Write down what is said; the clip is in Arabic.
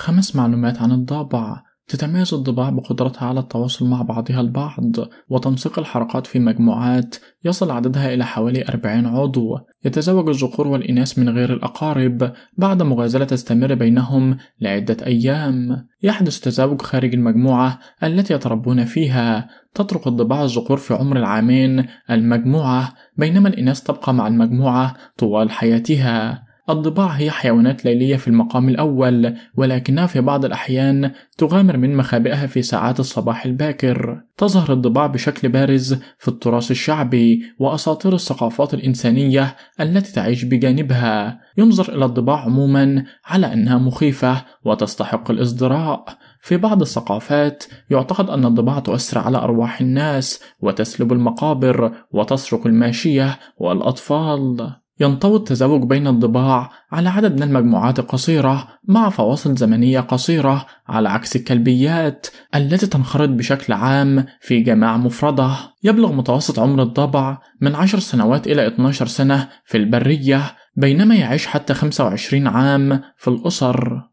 خمس معلومات عن الضبع تتميز الضباع بقدرتها على التواصل مع بعضها البعض وتنسيق الحركات في مجموعات يصل عددها إلى حوالي 40 عضو يتزوج الذكور والإناث من غير الأقارب بعد مغازلة تستمر بينهم لعدة أيام يحدث تزاوج خارج المجموعة التي يتربون فيها تترك الضباع الذكور في عمر العامين المجموعة بينما الإناث تبقى مع المجموعة طوال حياتها الضباع هي حيوانات ليلية في المقام الأول ولكنها في بعض الأحيان تغامر من مخابئها في ساعات الصباح الباكر تظهر الضباع بشكل بارز في التراث الشعبي وأساطير الثقافات الإنسانية التي تعيش بجانبها ينظر إلى الضباع عموما على أنها مخيفة وتستحق الإصدراء في بعض الثقافات يعتقد أن الضباع تؤثر على أرواح الناس وتسلب المقابر وتسرق الماشية والأطفال ينطوي التزاوج بين الضباع على عدد من المجموعات القصيرة مع فواصل زمنية قصيرة على عكس الكلبيات التي تنخرط بشكل عام في جماع مفردة يبلغ متوسط عمر الضبع من 10 سنوات إلى 12 سنة في البرية بينما يعيش حتى 25 عام في الأسر